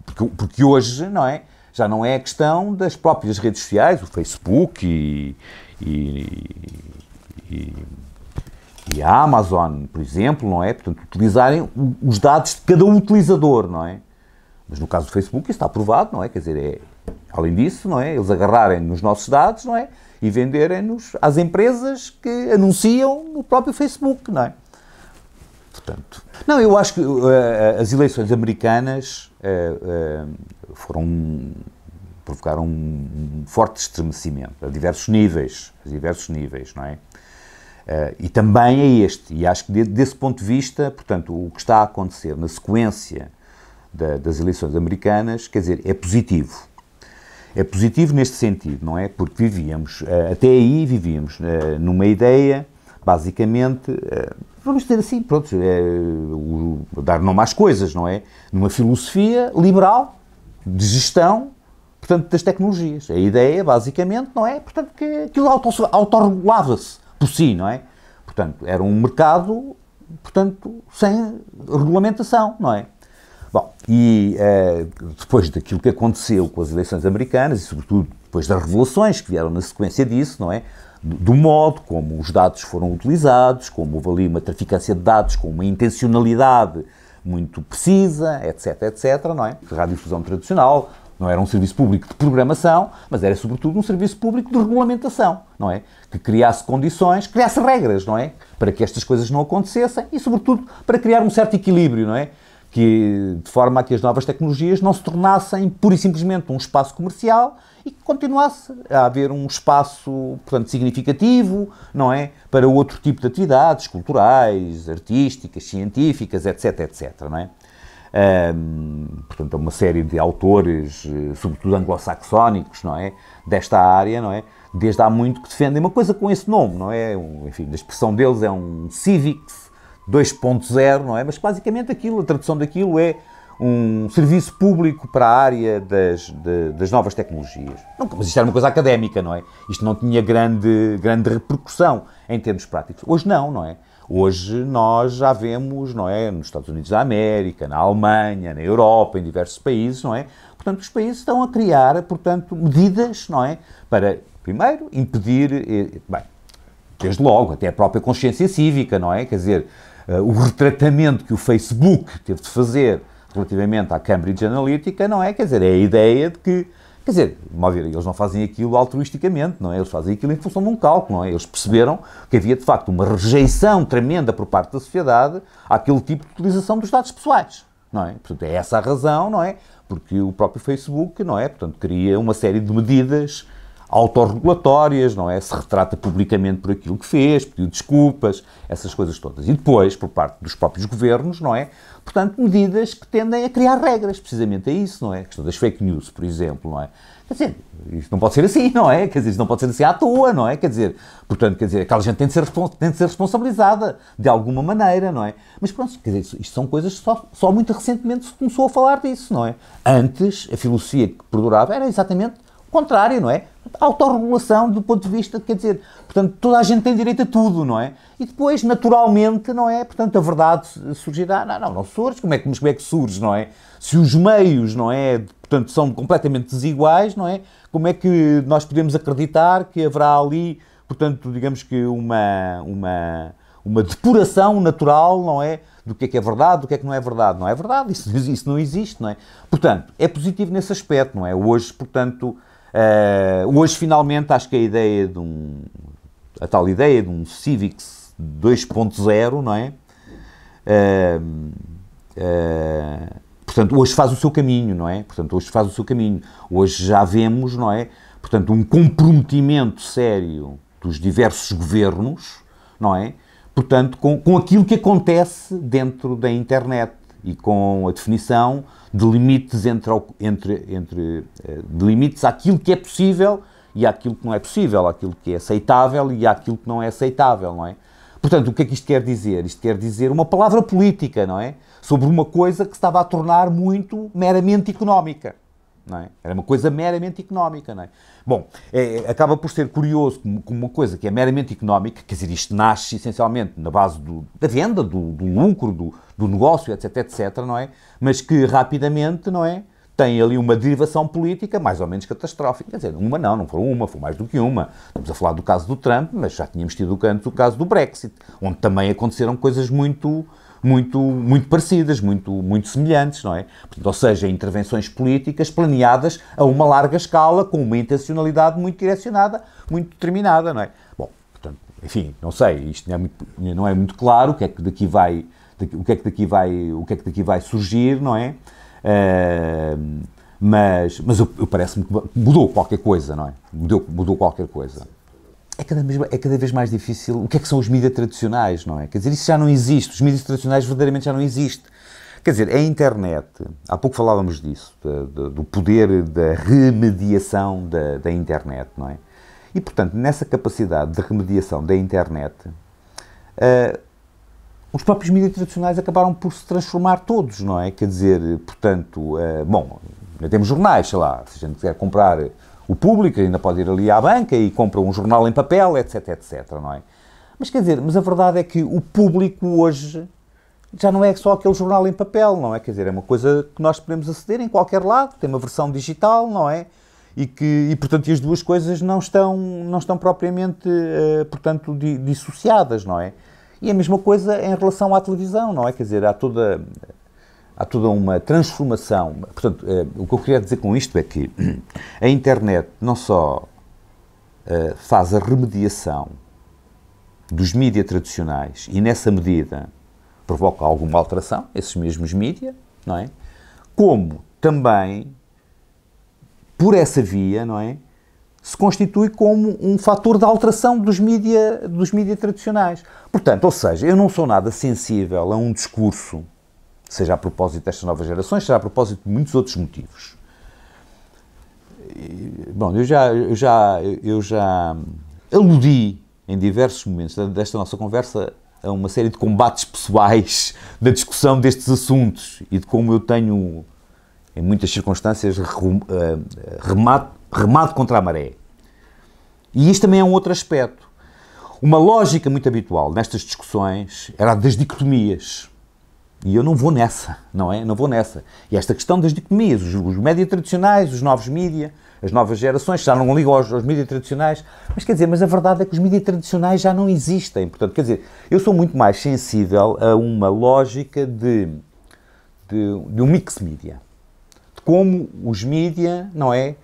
porque, porque hoje, não é? Já não é a questão das próprias redes sociais, o Facebook e, e, e, e a Amazon, por exemplo, não é? Portanto, utilizarem os dados de cada utilizador, não é? Mas no caso do Facebook isso está aprovado, não é? Quer dizer, é, Além disso, não é? Eles agarrarem nos nossos dados, não é? E venderem-nos às empresas que anunciam no próprio Facebook, não é? Portanto, não, eu acho que uh, as eleições americanas uh, uh, foram provocaram um forte estremecimento a diversos níveis, a diversos níveis, não é? e também a este, e acho que de, desse ponto de vista, portanto, o que está a acontecer na sequência da, das eleições americanas, quer dizer, é positivo, é positivo neste sentido, não é? Porque vivíamos, eh, até aí vivíamos eh, numa ideia, basicamente, eh, vamos dizer assim, pronto, o, dar nome às coisas, não é? Numa filosofia liberal de gestão, portanto, das tecnologias. A ideia, basicamente, não é? Portanto, que aquilo autorregulava-se por si, não é? Portanto, era um mercado, portanto, sem regulamentação, não é? Bom, e uh, depois daquilo que aconteceu com as eleições americanas e, sobretudo, depois das revelações que vieram na sequência disso, não é? Do, modo como os dados foram utilizados, como houve ali uma traficância de dados com uma intencionalidade muito precisa, etc, etc, não é? A radiodifusão tradicional não era um serviço público de programação, mas era sobretudo um serviço público de regulamentação, não é? Que criasse condições, criasse regras, não é? Para que estas coisas não acontecessem e, sobretudo, para criar um certo equilíbrio, não é? que, de forma a que as novas tecnologias não se tornassem pura e simplesmente um espaço comercial e que continuasse a haver um espaço, portanto, significativo, não é? Para outro tipo de atividades culturais, artísticas, científicas, etc, etc, não é? Um, portanto, uma série de autores, eh, sobretudo anglo-saxónicos, não é? Desta área, não é? Desde há muito que defendem uma coisa com esse nome, não é? Enfim, a expressão deles é um civics, 2.0, não é? Mas basicamente aquilo, a tradução daquilo é um serviço público para a área das, de, das novas tecnologias. Não, mas isto era uma coisa académica, não é? Isto não tinha grande, grande repercussão em termos práticos. Hoje não, não é? Hoje nós já vemos, não é, nos Estados Unidos da América, na Alemanha, na Europa, em diversos países, não é? Portanto, os países estão a criar, portanto, medidas, não é, para primeiro impedir, eh, bem, desde logo, até a própria consciência cívica, não é? Quer dizer, eh, o retratamento que o Facebook teve de fazer relativamente à Cambridge Analytica, não é? Quer dizer, é a ideia de que. Quer dizer, ver, eles não fazem aquilo altruisticamente, não é? Eles fazem aquilo em função de um cálculo, não é? Eles perceberam que havia, de facto, uma rejeição tremenda por parte da sociedade àquele tipo de utilização dos dados pessoais, não é? Portanto, é essa a razão, não é? Porque o próprio Facebook, não é? Portanto, cria uma série de medidas autorregulatórias, não é? Se retrata publicamente por aquilo que fez, pediu desculpas, essas coisas todas. E depois, por parte dos próprios governos, não é? Portanto, medidas que tendem a criar regras, precisamente é isso, não é? A questão das fake news, por exemplo, não é? Quer dizer, isto não pode ser assim, não é? Quer dizer, isto não pode ser assim à toa, não é? Quer dizer, portanto, quer dizer, aquela gente tem de ser, tem de ser responsabilizada de alguma maneira, não é? Mas pronto, quer dizer, isto são coisas que só, só muito recentemente se começou a falar disso, não é? Antes, a filosofia que perdurava era exatamente contrário, não é? Autorregulação do ponto de vista, quer dizer, portanto, toda a gente tem direito a tudo, não é? E depois, naturalmente, não é? Portanto, a verdade surgirá, não, não, não surge, como é, que, como é que surge, não é? Se os meios, não é? Portanto, são completamente desiguais, não é? Como é que nós podemos acreditar que haverá ali, portanto, digamos que uma, uma, uma depuração natural, não é? Do que é que é verdade, do que é que não é verdade. Não é verdade, isso, isso não existe, não é? Portanto, é positivo nesse aspecto, não é? Hoje, portanto, Uh, hoje, finalmente, acho que a ideia de um. a tal ideia de um Civics 2.0, não é? Uh, uh, portanto, hoje faz o seu caminho, não é? Portanto, hoje faz o seu caminho. Hoje já vemos, não é? Portanto, um comprometimento sério dos diversos governos, não é? Portanto, com, com aquilo que acontece dentro da internet e com a definição de limites entre, entre, entre eh, de limites àquilo que é possível e àquilo que não é possível, àquilo que é aceitável e àquilo que não é aceitável, não é? Portanto, o que é que isto quer dizer? Isto quer dizer uma palavra política, não é? Sobre uma coisa que estava a tornar muito meramente económica. É? Era uma coisa meramente económica, é? Bom, é, acaba por ser curioso como, como, uma coisa que é meramente económica, quer dizer, isto nasce essencialmente na base do, da venda, do, do lucro, do, do, negócio, etc, etc, não é? Mas que rapidamente, não é? Tem ali uma derivação política mais ou menos catastrófica, quer dizer, uma não, não foram uma, foi mais do que uma. Estamos a falar do caso do Trump, mas já tínhamos tido antes o caso do Brexit, onde também aconteceram coisas muito, muito, muito parecidas, muito, muito semelhantes, não é? Portanto, ou seja, intervenções políticas planeadas a uma larga escala, com uma intencionalidade muito direcionada, muito determinada, não é? Bom, portanto, enfim, não sei, isto não é muito, não é muito claro o que é que daqui vai, o que é que daqui vai, o que é que daqui vai surgir, não é? Uh, mas mas parece-me que mudou qualquer coisa, não é? Mudou, mudou qualquer coisa é cada, vez, é cada vez mais difícil. O que é que são os mídias tradicionais, não é? Quer dizer, isso já não existe. Os mídias tradicionais verdadeiramente já não existem. Quer dizer, a internet, há pouco falávamos disso, do, do poder da remediação da, da, internet, não é? E, portanto, nessa capacidade de remediação da internet, uh, os próprios mídias tradicionais acabaram por se transformar todos, não é? Quer dizer, portanto, uh, bom, ainda temos jornais, sei lá, se a gente quiser comprar o público ainda pode ir ali à banca e compra um jornal em papel, etc, etc, não é? Mas quer dizer, mas a verdade é que o público hoje já não é só aquele jornal em papel, não é? Quer dizer, é uma coisa que nós podemos aceder em qualquer lado, tem uma versão digital, não é? E, que, e portanto, as duas coisas não estão, não estão propriamente, uh, portanto, di, dissociadas, não é? E a mesma coisa em relação à televisão, não é? Quer dizer, há toda há toda uma transformação. Portanto, eh, o que eu queria dizer com isto é que a internet não só eh, faz a remediação dos mídias tradicionais e, nessa medida, provoca alguma alteração, esses mesmos mídias, não é? Como também, por essa via, não é? Se constitui como um fator de alteração dos mídias dos tradicionais. Portanto, ou seja, eu não sou nada sensível a um discurso seja a propósito destas novas gerações, seja a propósito de muitos outros motivos. E, bom, eu já, eu já, eu já aludi em diversos momentos desta nossa conversa a uma série de combates pessoais da discussão destes assuntos e de como eu tenho, em muitas circunstâncias, remado, eh, remado contra a maré. E isto também é um outro aspecto. Uma lógica muito habitual nestas discussões era a das dicotomias. E eu não vou nessa, não é? Não vou nessa. E esta questão das dicotomias, os, os tradicionais, os novos mídias, as novas gerações, já não ligam aos, aos tradicionais, mas quer dizer, mas a verdade é que os mídias tradicionais já não existem. Portanto, quer dizer, eu sou muito mais sensível a uma lógica de, de, de um mix mídia. De como os mídias, não é?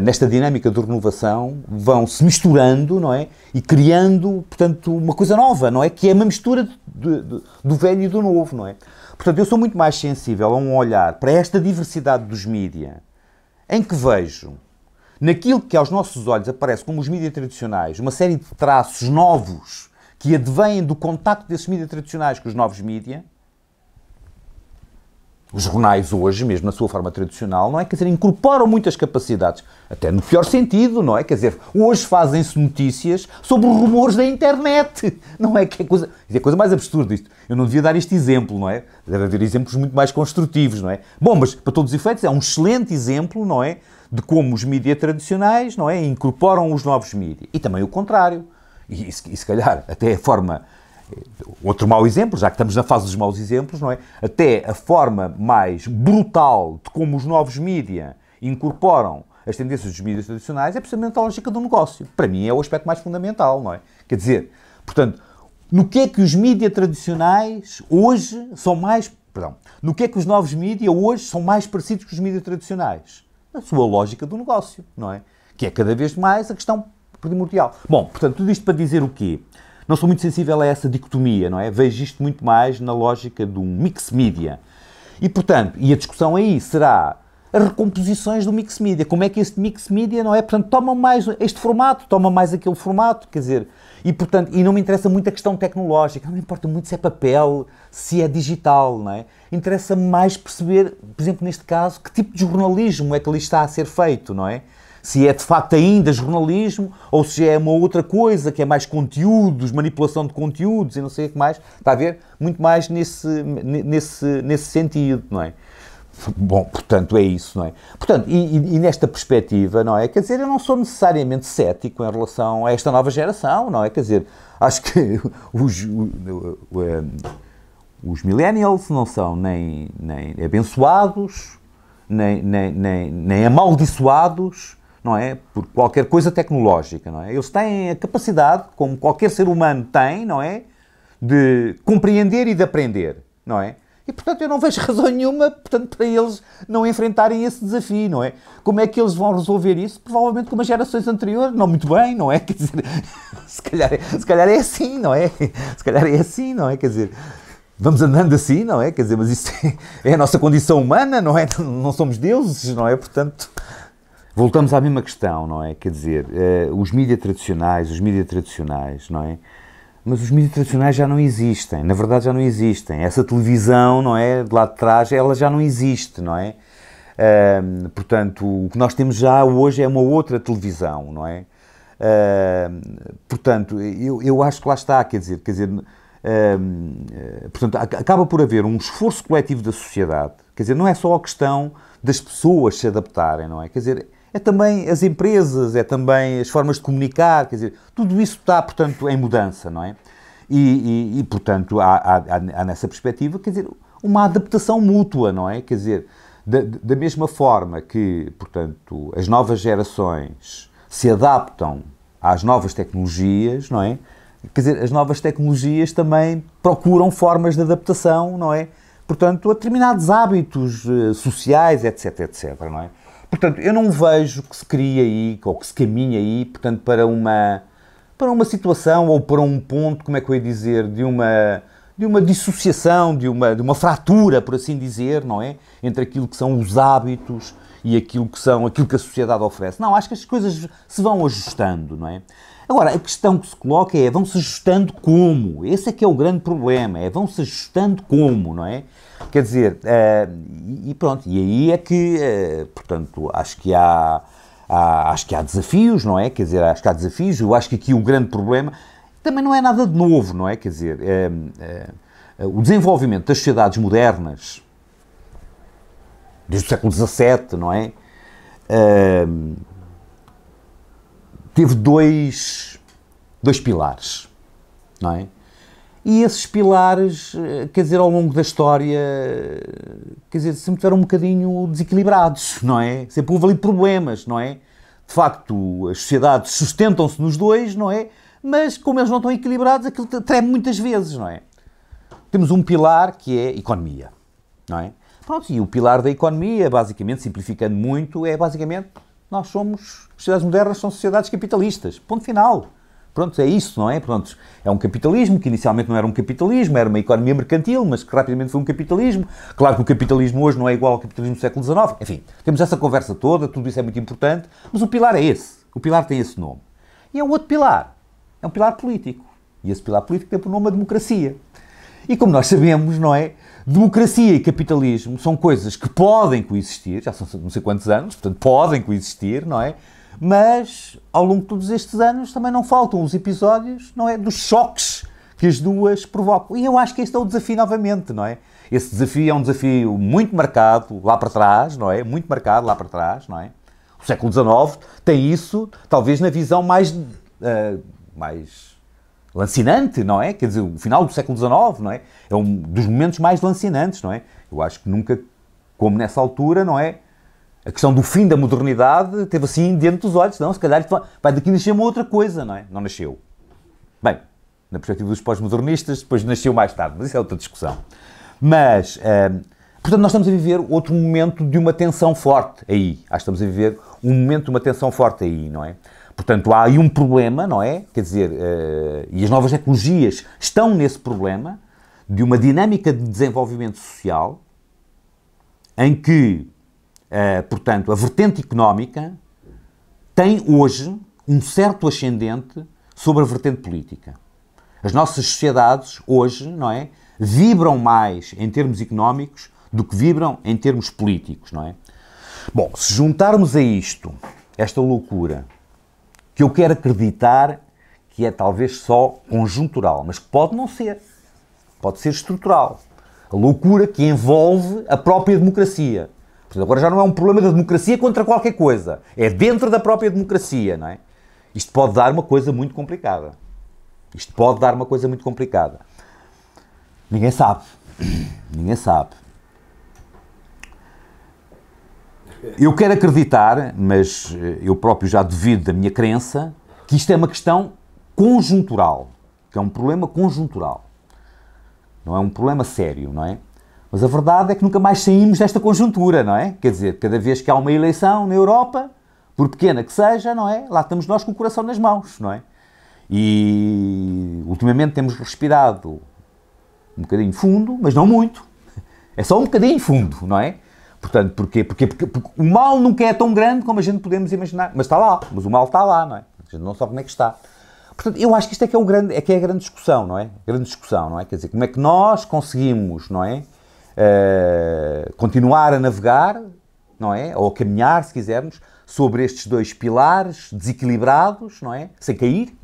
nesta dinâmica de renovação, vão se misturando, não é? E criando, portanto, uma coisa nova, não é? Que é uma mistura de de, do velho e do novo, não é? Portanto, eu sou muito mais sensível a um olhar para esta diversidade dos mídias, em que vejo, naquilo que aos nossos olhos aparece como os mídias tradicionais, uma série de traços novos que advêm do contacto desses mídias tradicionais com os novos mídias, os jornais hoje, mesmo na sua forma tradicional, não é? Quer dizer, incorporam muitas capacidades, até no pior sentido, não é? Quer dizer, hoje fazem-se notícias sobre rumores da internet, não é? Que é coisa, é coisa mais absurda isto. Eu não devia dar este exemplo, não é? Deve haver exemplos muito mais construtivos, não é? Bom, mas para todos os efeitos é um excelente exemplo, não é? De como os mídias tradicionais, não é? Incorporam os novos mídias. E também o contrário. E, e se calhar até a forma outro mau exemplo, já que estamos na fase dos maus exemplos, não é? Até a forma mais brutal de como os novos mídia incorporam as tendências dos mídias tradicionais é precisamente a lógica do negócio. Para mim é o aspecto mais fundamental, não é? Quer dizer, portanto, no que é que os mídias tradicionais hoje são mais. Perdão. No que é que os novos mídias hoje são mais parecidos com os mídias tradicionais? A sua lógica do negócio, não é? Que é cada vez mais a questão primordial. Bom, portanto, tudo isto para dizer o quê? Não sou muito sensível a essa dicotomia, não é? Vejo isto muito mais na lógica de um mix media. E, portanto, e a discussão aí será as recomposições do mix media. Como é que este mix media, não é? Portanto, toma mais este formato, toma mais aquele formato, quer dizer, e portanto, e não me interessa muito a questão tecnológica, não me importa muito se é papel, se é digital, não é? Interessa me mais perceber, por exemplo, neste caso, que tipo de jornalismo é que ali está a ser feito, não é? se é de facto ainda jornalismo ou se é uma outra coisa que é mais conteúdos, manipulação de conteúdos e não sei o que mais. Está a ver? Muito mais nesse, nesse, nesse sentido, não é? Bom, portanto, é isso, não é? Portanto, e, e, nesta perspectiva, não é? Quer dizer, eu não sou necessariamente cético em relação a esta nova geração, não é? Quer dizer, acho que os, eh, os millennials não são nem, nem abençoados, nem, nem, nem, nem amaldiçoados, não é? Por qualquer coisa tecnológica, não é? Eles têm a capacidade, como qualquer ser humano tem, não é? De compreender e de aprender, não é? E, portanto, eu não vejo razão nenhuma portanto, para eles não enfrentarem esse desafio, não é? Como é que eles vão resolver isso? Provavelmente como as gerações anteriores, não muito bem, não é? Quer dizer, se calhar, se calhar é assim, não é? Se calhar é assim, não é? Quer dizer, vamos andando assim, não é? Quer dizer, mas isso é a nossa condição humana, não é? Não somos deuses, não é? Portanto, Voltamos à mesma questão, não é? Quer dizer, uh, os mídias tradicionais, os mídias tradicionais, não é? Mas os mídias tradicionais já não existem, na verdade já não existem. Essa televisão, não é? De lá de trás, ela já não existe, não é? Uh, portanto, o que nós temos já hoje é uma outra televisão, não é? Uh, portanto, eu, eu acho que lá está, quer dizer, quer dizer, eh, portanto, acaba por haver um esforço coletivo da sociedade, quer dizer, não é só a questão das pessoas se adaptarem, não é? Quer dizer, é também as empresas, é também as formas de comunicar, quer dizer, tudo isso está, portanto, em mudança, não é? E, e, e portanto, há, há, há, nessa perspectiva, quer dizer, uma adaptação mútua, não é? Quer dizer, da, da mesma forma que, portanto, as novas gerações se adaptam às novas tecnologias, não é? Quer dizer, as novas tecnologias também procuram formas de adaptação, não é? Portanto, a determinados hábitos eh, sociais, etc, etc, não é? Portanto, eu não vejo que se cria aí, ou que se caminha aí, portanto, para uma, para uma situação ou para um ponto, como é que eu ia dizer, de uma de uma dissociação, de uma, de uma fratura, por assim dizer, não é? Entre aquilo que são os hábitos e aquilo que são aquilo que a sociedade oferece. Não, acho que as coisas se vão ajustando, não é? Agora, a questão que se coloca é vão se ajustando como? Esse é que é o grande problema, é vão se ajustando como, não é? Quer dizer, uh, e pronto, e aí é que, uh, portanto, acho que há, há, acho que há desafios, não é? Quer dizer, acho que há desafios, eu acho que aqui o grande problema também não é nada de novo, não é? Quer dizer, é, é, o desenvolvimento das sociedades modernas, desde o século XVII, não é? é teve dois, dois pilares, não é? E esses pilares, quer dizer, ao longo da história, quer dizer, sempre foram um bocadinho desequilibrados, não é? Sempre houve ali problemas, não é? De facto, as sociedades sustentam-se nos dois, não é? mas como eles não estão equilibrados, aquilo treme muitas vezes, não é? Temos um pilar que é economia, não é? Pronto, e o pilar da economia, basicamente, simplificando muito, é basicamente nós somos, sociedades modernas são sociedades capitalistas, ponto final. Pronto, é isso, não é? Pronto, é um capitalismo que inicialmente não era um capitalismo, era uma economia mercantil, mas que rapidamente foi um capitalismo. Claro que o capitalismo hoje não é igual ao capitalismo do século XIX. Enfim, temos essa conversa toda, tudo isso é muito importante, mas o pilar é esse. O pilar tem esse nome. E é um outro pilar, é um pilar político. E esse pilar político tem por nome a democracia. E como nós sabemos, não é? Democracia e capitalismo são coisas que podem coexistir, já são não sei quantos anos, portanto podem coexistir, não é? Mas ao longo de todos estes anos também não faltam os episódios, não é? Dos choques que as duas provocam. E eu acho que este é o desafio novamente, não é? Esse desafio é um desafio muito marcado lá para trás, não é? Muito marcado lá para trás, não é? O século XIX tem isso, talvez na visão mais. Uh, mais lancinante, não é? Quer dizer, o final do século XIX, não é? É um dos momentos mais lancinantes, não é? Eu acho que nunca, como nessa altura, não é? A questão do fim da modernidade teve assim dentro dos olhos, não? Se calhar vai daqui nascer uma outra coisa, não é? Não nasceu. Bem, na perspectiva dos pós-modernistas, depois nasceu mais tarde, mas isso é outra discussão. Mas, hum, portanto, nós estamos a viver outro momento de uma tensão forte aí. Acho que estamos a viver um momento de uma tensão forte aí, não é? Portanto, há aí um problema, não é? Quer dizer, uh, e as novas tecnologias estão nesse problema de uma dinâmica de desenvolvimento social em que, uh, portanto, a vertente económica tem hoje um certo ascendente sobre a vertente política. As nossas sociedades hoje, não é, vibram mais em termos económicos do que vibram em termos políticos, não é? Bom, se juntarmos a isto esta loucura que eu quero acreditar que é talvez só conjuntural, mas que pode não ser. Pode ser estrutural. A loucura que envolve a própria democracia. Portanto, agora já não é um problema da democracia contra qualquer coisa. É dentro da própria democracia, não é? Isto pode dar uma coisa muito complicada. Isto pode dar uma coisa muito complicada. Ninguém sabe. Ninguém sabe. Eu quero acreditar, mas eh, eu próprio já devido da minha crença, que isto é uma questão conjuntural, que é um problema conjuntural. Não é um problema sério, não é? Mas a verdade é que nunca mais saímos desta conjuntura, não é? Quer dizer, cada vez que há uma eleição na Europa, por pequena que seja, não é? Lá estamos nós com o coração nas mãos, não é? E ultimamente temos respirado um bocadinho fundo, mas não muito. É só um bocadinho fundo, não é? Portanto, porquê? Porque, porque, porque, o mal nunca é tão grande como a gente podemos imaginar. Mas está lá, mas o mal está lá, não é? A gente não sabe como é que está. Portanto, eu acho que isto é que é, o grande, é, que é a grande discussão, não é? A grande discussão, não é? Quer dizer, como é que nós conseguimos, não é? Uh, continuar a navegar, não é? Ou a caminhar, se quisermos, sobre estes dois pilares desequilibrados, não é? Sem cair.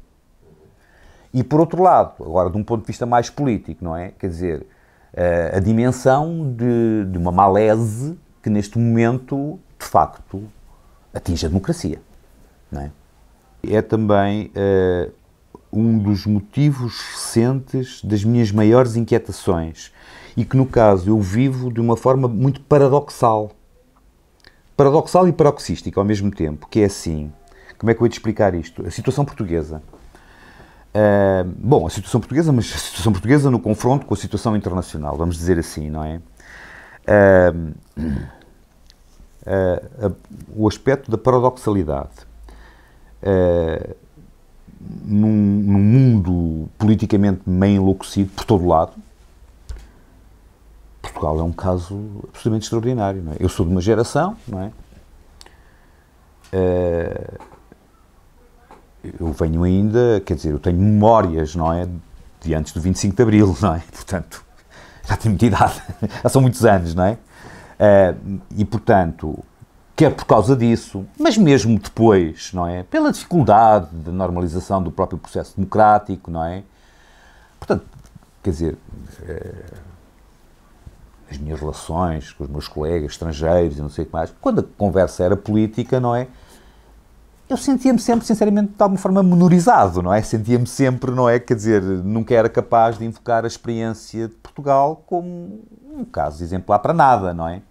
E por outro lado, agora de um ponto de vista mais político, não é? Quer dizer, uh, a dimensão de, de uma malese que neste momento, de facto, atinge a democracia. É? é? também uh, um dos motivos recentes das minhas maiores inquietações e que, no caso, eu vivo de uma forma muito paradoxal. Paradoxal e paroxística ao mesmo tempo, que é assim. Como é que eu vou te explicar isto? A situação portuguesa. Uh, bom, a situação portuguesa, mas a situação portuguesa no confronto com a situação internacional, vamos dizer assim, não é? Ehm, eh, o aspecto da paradoxalidade. Eh, num, num, mundo politicamente meio enlouquecido por todo lado, Portugal é um caso absolutamente extraordinário. É? Eu sou de uma geração, não é? Eh, eu venho ainda, quer dizer, eu tenho memórias, não é? De antes do 25 de Abril, não é? Portanto, já tenho muita idade, já são muitos anos, não é? Uh, e portanto, quer é por causa disso, mas mesmo depois, não é? Pela dificuldade da normalização do próprio processo democrático, não é? Portanto, quer dizer, eh, as minhas relações com os meus colegas estrangeiros e não sei o que mais, quando a conversa era política, não é? eu sentia-me sempre, sinceramente, de alguma forma menorizado, não é? Sentia-me sempre, não é? Quer dizer, nunca era capaz de invocar a experiência de Portugal como um caso exemplar para nada, não é?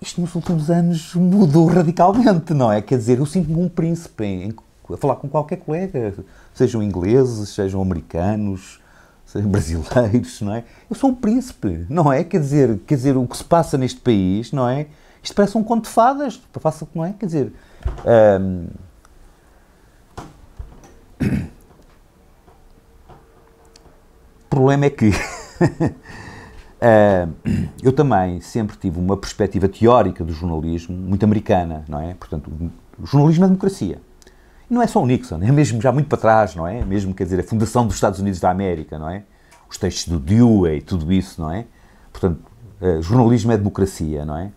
Isto nos últimos anos mudou radicalmente, não é? Quer dizer, eu sinto-me um príncipe em, a falar com qualquer colega, sejam ingleses, sejam americanos, sejam brasileiros, não é? Eu sou um príncipe, não é? Quer dizer, quer dizer, o que se passa neste país, não é? Isto parece um conto de fadas, não é? Quer dizer, um, ehm, o problema é que uh, eu também sempre tive uma perspectiva teórica do jornalismo muito americana, não é? Portanto, o jornalismo é democracia. E não é só o Nixon, é mesmo já muito para trás, não é? Mesmo, quer dizer, a fundação dos Estados Unidos da América, não é? Os textos do Dewey, tudo isso, não é? Portanto, uh, jornalismo é democracia, não é?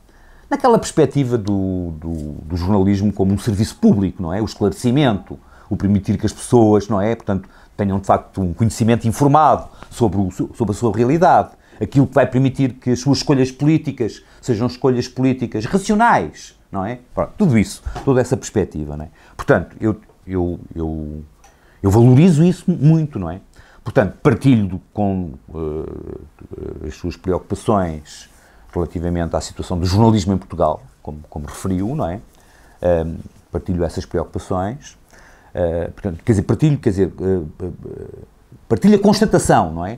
naquela perspectiva do, do, do, jornalismo como um serviço público, não é? O esclarecimento, o permitir que as pessoas, não é? Portanto, tenham de facto um conhecimento informado sobre, o, sobre a sua realidade, aquilo que vai permitir que as suas escolhas políticas sejam escolhas políticas racionais, não é? Pronto, tudo isso, toda essa perspectiva, não é? Portanto, eu, eu, eu, eu valorizo isso muito, não é? Portanto, partilho com uh, as suas preocupações relativamente à situação do jornalismo em Portugal, como, como referiu, não é? Um, partilho essas preocupações. Uh, portanto, quer dizer, partilho, quer dizer, uh, partilho a constatação, não é?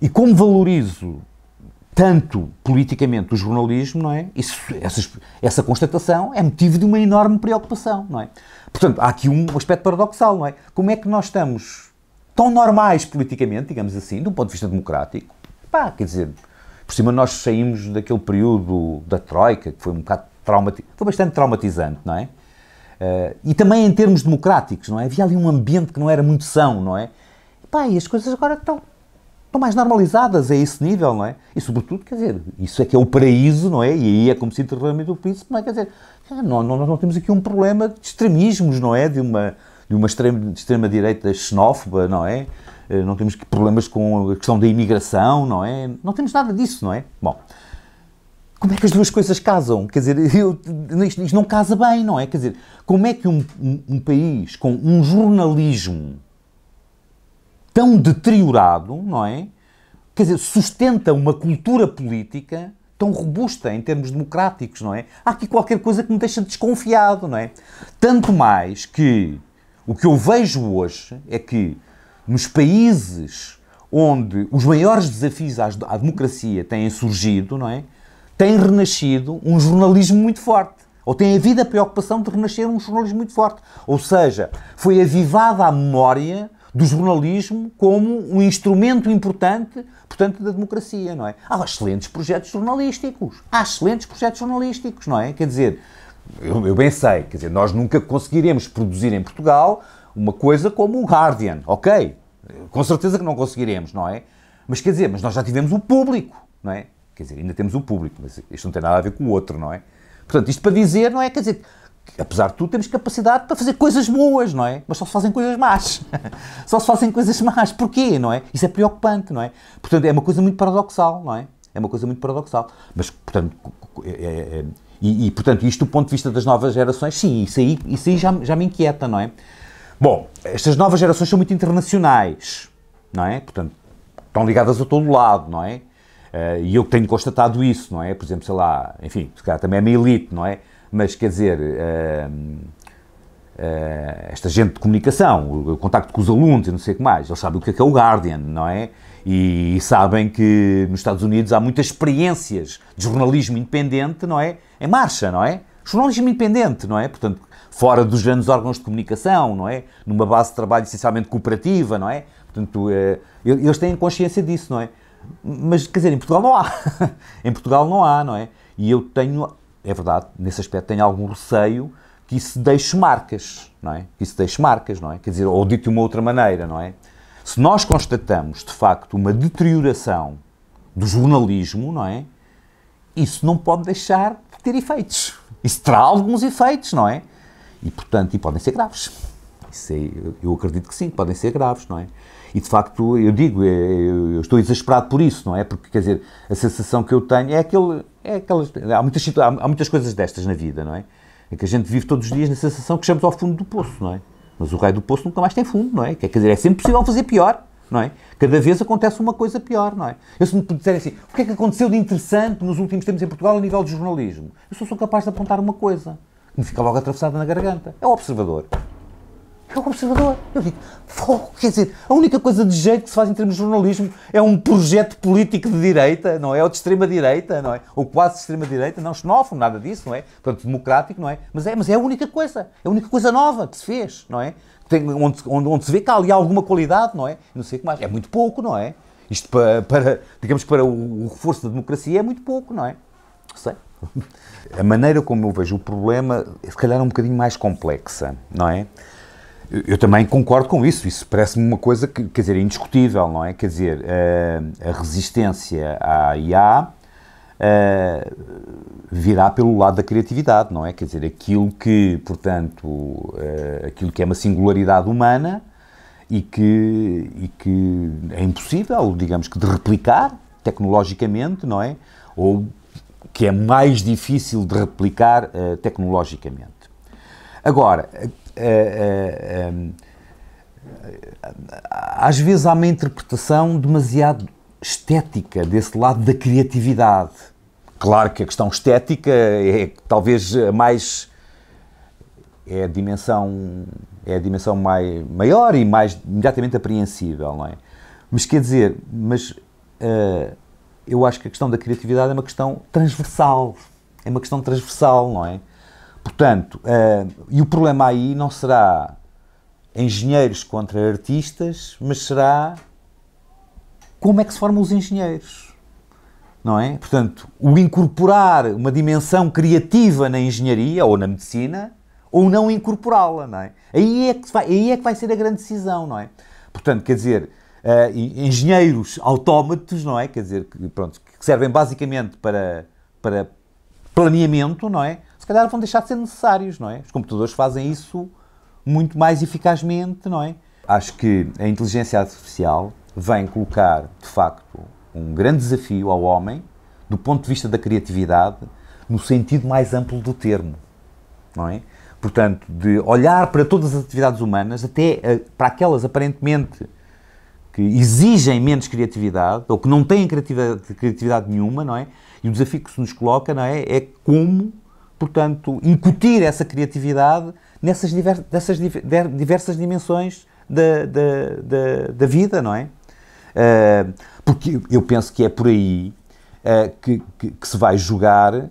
E como valorizo tanto politicamente o jornalismo, não é? Isso, essa constatação é motivo de uma enorme preocupação, não é? Portanto, há aqui um aspecto paradoxal, não é? Como é que nós estamos tão normais politicamente, digamos assim, do ponto de vista democrático? Pá, quer dizer, por cima, nós saímos daquele período da Troika, que foi um bocado traumatizante, foi bastante traumatizante, não é? Uh, e também em termos democráticos, não é? Havia ali um ambiente que não era muito são, não é? E, pá, e as coisas agora estão, estão mais normalizadas a esse nível, não é? E sobretudo, quer dizer, isso é que é o paraíso, não é? E aí é como se realmente o príncipe, não é? Quer dizer, eh, não, nós não temos aqui um problema de extremismos, não é? De uma, de uma extrema, extrema-direita xenófoba, não é? Eh, não temos problemas com a questão da imigração, não é? Não temos nada disso, não é? Bom, como é que as duas coisas casam? Quer dizer, eu, isto, isto não casa bem, não é? Quer dizer, como é que um, um, um país com um jornalismo tão deteriorado, não é? Quer dizer, sustenta uma cultura política tão robusta em termos democráticos, não é? Há aqui qualquer coisa que me deixa desconfiado, não é? Tanto mais que o que eu vejo hoje é que nos países onde os maiores desafios à democracia têm surgido, não é? Tem renascido um jornalismo muito forte. Ou tem havido a preocupação de renascer um jornalismo muito forte. Ou seja, foi avivada a memória do jornalismo como um instrumento importante, portanto, da democracia, não é? Há excelentes projetos jornalísticos. Há excelentes projetos jornalísticos, não é? Quer dizer, eu, eu bem sei, quer dizer, nós nunca conseguiremos produzir em Portugal uma coisa como o Guardian, ok? Com certeza que não conseguiremos, não é? Mas quer dizer, mas nós já tivemos o público, não é? Quer dizer, ainda temos o público, mas isto não tem nada a ver com o outro, não é? Portanto, isto para dizer, não é? Quer dizer, apesar de tudo, temos capacidade para fazer coisas boas, não é? Mas só se fazem coisas más. só se fazem coisas más. Porquê, não é? Isso é preocupante, não é? Portanto, é uma coisa muito paradoxal, não é? É uma coisa muito paradoxal. Mas, portanto, é, é, é, e, e, portanto, isto do ponto de vista das novas gerações, sim, isso aí, isso aí já, já me inquieta, não é? Bom, estas novas gerações são muito internacionais, não é? Portanto, estão ligadas a todo lado, não é? Uh, e eu tenho constatado isso, não é? Por exemplo, sei lá, enfim, se calhar também é uma elite, não é? Mas quer dizer, uh, uh, esta gente de comunicação, o, o contacto com os alunos e não sei o que mais, eles sabem o que é, que é o Guardian, não é? E, e, sabem que nos Estados Unidos há muitas experiências de jornalismo independente, não é? Em marcha, não é? Jornalismo independente, não é? Portanto, fora dos grandes órgãos de comunicação, não é? Numa base de trabalho essencialmente cooperativa, não é? Portanto, é, eles têm consciência disso, não é? Mas, quer dizer, em Portugal não há. em Portugal não há, não é? E eu tenho, é verdade, nesse aspecto tenho algum receio que isso deixe marcas, não é? Que isso deixe marcas, não é? Quer dizer, ou dito de uma outra maneira, não é? Se nós constatamos, de facto, uma deterioração do jornalismo, não é? Isso não pode deixar de ter efeitos. Isso terá alguns efeitos, não é? E, portanto, e podem ser graves. É, eu acredito que sim, podem ser graves, não é? E de facto, eu digo, é, eu estou exasperado por isso, não é? Porque, quer dizer, a sensação que eu tenho é aquele. É aquelas, há, muitas, há muitas coisas destas na vida, não é? É que a gente vive todos os dias na sensação que chegamos ao fundo do poço, não é? Mas o raio do poço nunca mais tem fundo, não é? Quer dizer, é sempre possível fazer pior, não é? Cada vez acontece uma coisa pior, não é? Eu se me disserem assim, o que é que aconteceu de interessante nos últimos tempos em Portugal a nível de jornalismo? Eu só sou capaz de apontar uma coisa me fica logo atravessada na garganta. É o observador. É o observador. Eu digo, fogo, quer dizer, a única coisa de jeito que se faz em termos de jornalismo é um projeto político de direita, não é? Ou de extrema-direita, não é? Ou quase de extrema-direita, não xenófobo, nada disso, não é? Portanto, democrático, não é? Mas é, mas é a única coisa, é a única coisa nova que se fez, não é? Tem, onde, onde, onde se vê que há ali alguma qualidade, não é? Não sei o que mais. É muito pouco, não é? Isto para, para digamos, para o, o reforço da democracia é muito pouco, não é? Sei. A maneira como eu vejo o problema, é, se calhar, é um bocadinho mais complexa, não é? Eu também concordo com isso, isso parece-me uma coisa, que, quer dizer, indiscutível, não é? Quer dizer, a, eh, a resistência à IA eh, virá pelo lado da criatividade, não é? Quer dizer, aquilo que, portanto, eh, aquilo que é uma singularidade humana e que, e que é impossível, digamos que, de replicar tecnologicamente, não é? Ou que é mais difícil de replicar uh, tecnologicamente. Agora, uh, às vezes há uma interpretação demasiado estética desse lado da criatividade. Claro que a questão estética é talvez mais é a dimensão é a dimensão mais maior e mais imediatamente apreensível, não é? Mas quer dizer, mas uh, eu acho que a questão da criatividade é uma questão transversal. É uma questão transversal, não é? Portanto, uh, e o problema aí não será engenheiros contra artistas, mas será como é que se formam os engenheiros, não é? Portanto, o incorporar uma dimensão criativa na engenharia ou na medicina ou não incorporá-la, não é? Aí é, que vai, aí é que vai ser a grande decisão, não é? Portanto, quer dizer, eh, engenheiros autómatos, não é? Quer dizer, que, pronto, que servem basicamente para, para planeamento, não é? Se calhar vão deixar de ser necessários, não é? Os computadores fazem isso muito mais eficazmente, não é? Acho que a inteligência artificial vem colocar, de facto, um grande desafio ao homem, do ponto de vista da criatividade, no sentido mais amplo do termo, não é? Portanto, de olhar para todas as atividades humanas, até eh, para aquelas aparentemente que exigem menos criatividade ou que não têm criatividade, criatividade nenhuma, não é? E o desafio que se nos coloca, não é? É como, portanto, incutir essa criatividade nessas diver, dessas diversas dimensões da, da, da, da vida, não é? Uh, porque eu penso que é por aí uh, que, que, que, se vai jogar uh,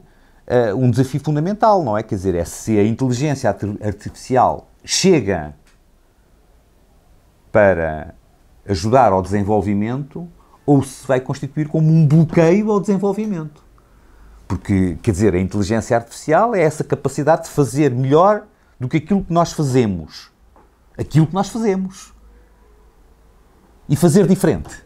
um desafio fundamental, não é? Quer dizer, é se a inteligência artificial chega para ajudar ao desenvolvimento ou se vai constituir como um bloqueio ao desenvolvimento. Porque, quer dizer, a inteligência artificial é essa capacidade de fazer melhor do que aquilo que nós fazemos. Aquilo que nós fazemos. E fazer diferente.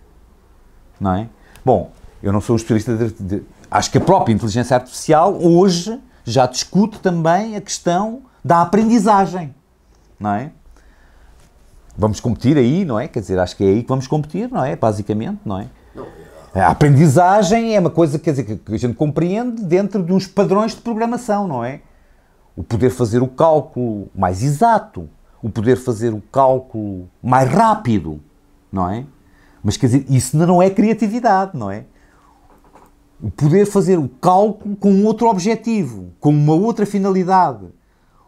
Não é? Bom, eu não sou um especialista de, de, Acho que a própria inteligência artificial hoje já discute também a questão da aprendizagem. Não é? vamos competir aí, não é? Quer dizer, acho que é aí que vamos competir, não é? Basicamente, não é? A aprendizagem é uma coisa quer dizer, que a gente compreende dentro de uns padrões de programação, não é? O poder fazer o cálculo mais exato, o poder fazer o cálculo mais rápido, não é? Mas quer dizer, isso não é criatividade, não é? O poder fazer o cálculo com outro objetivo, com uma outra finalidade,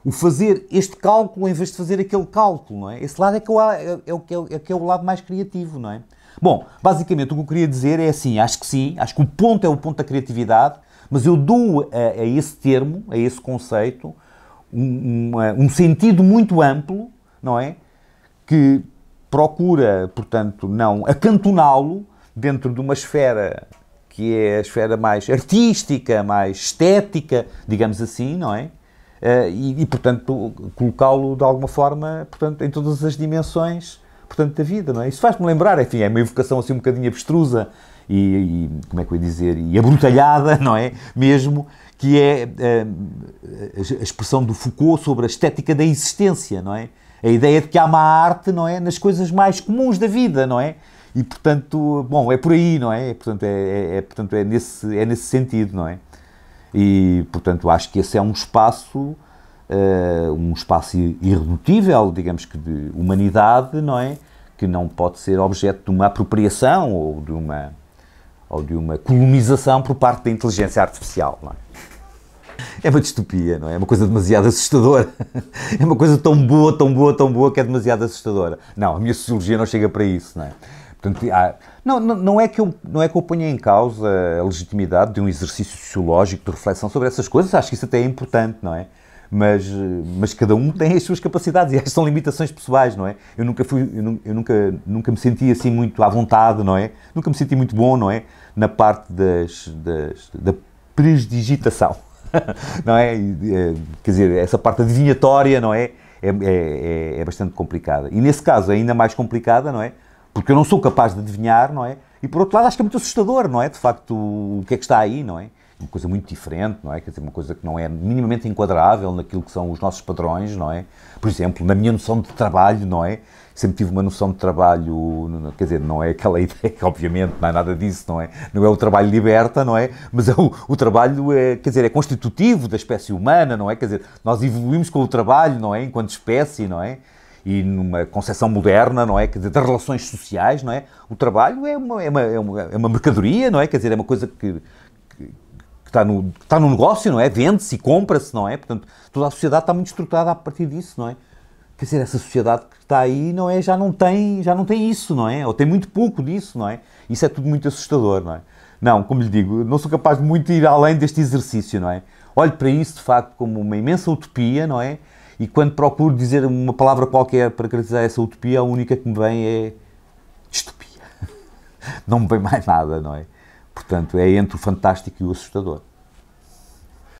o fazer este cálculo em vez de fazer aquele cálculo, não é? Esse lado é que, é, é, o, é, é, que é o lado mais criativo, não é? Bom, basicamente o que eu queria dizer é assim, acho que sim, acho que o ponto é o ponto da criatividade, mas eu dou a, a esse termo, a esse conceito, um, um, um sentido muito amplo, não é? Que procura, portanto, não acantoná-lo dentro de uma esfera que é a esfera mais artística, mais estética, digamos assim, não é? Eh, e, portanto, colocá-lo de alguma forma portanto, em todas as dimensões portanto, da vida, não é? Isso faz-me lembrar, enfim, é uma evocação assim um bocadinho abstrusa e, e, como é que eu ia dizer, e abrutalhada, não é? Mesmo, que é eh, a, a expressão do Foucault sobre a estética da existência, não é? A ideia de que há uma arte, não é? Nas coisas mais comuns da vida, não é? E, portanto, bom, é por aí, não é? Portanto, é, é, é portanto, é, nesse, é nesse sentido, não é? E, portanto, acho que esse é um espaço, uh, um espaço irredutível, digamos que de humanidade, não é? Que não pode ser objeto de uma apropriação ou de uma, ou de uma colonização por parte da inteligência artificial, não é? É uma distopia, não é? É uma coisa demasiado assustadora. É uma coisa tão boa, tão boa, tão boa que é demasiado assustadora. Não, a minha sociologia não chega para isso, não é? Portanto, há, não, não, não, é que eu, não é que eu ponha em causa a legitimidade de um exercício sociológico de reflexão sobre essas coisas, acho que isso até é importante, não é? Mas, mas cada um tem as suas capacidades e estas são limitações pessoais, não é? Eu nunca fui, eu, nunca, nunca me senti assim muito à vontade, não é? Nunca me senti muito bom, não é? Na parte das, das da presdigitação, não é? Eh, quer dizer, essa parte adivinhatória, não é? é? É, é, é bastante complicada. E nesse caso, é ainda mais complicada, não é? porque eu não sou capaz de adivinhar, não é? E por outro lado, acho que é muito assustador, não é? De facto, o que é que está aí, não é? Uma coisa muito diferente, não é? Quer dizer, uma coisa que não é minimamente enquadrável naquilo que são os nossos padrões, não é? Por exemplo, na minha noção de trabalho, não é? Sempre tive uma noção de trabalho, quer dizer, não é aquela ideia, que obviamente, não é nada disso, não é? Não é o trabalho liberta, não é? Mas é o, o trabalho, é, quer dizer, é constitutivo da espécie humana, não é? Quer dizer, nós evoluímos com o trabalho, não é? Enquanto espécie, não é? e numa concepção moderna, não é? Quer dizer, das relações sociais, não é? O trabalho é uma, é uma, é uma, é uma mercadoria, não é? Quer dizer, é uma coisa que, que está no, está no negócio, não é? Vende-se e compra-se, não é? Portanto, toda a sociedade está muito estruturada a partir disso, não é? Quer dizer, essa sociedade que está aí não é, já, não tem, já não tem isso, não é? Ou tem muito pouco disso, não é? Isso é tudo muito assustador, não é? Não, como lhe digo, não sou capaz de muito ir além deste exercício, não é? Olho para isso, de facto, como uma imensa utopia, não é? E quando procuro dizer uma palavra qualquer para caracterizar essa utopia, a única que me vem é distopia. Não me vem mais nada, não é? Portanto, é entre o fantástico e o assustador.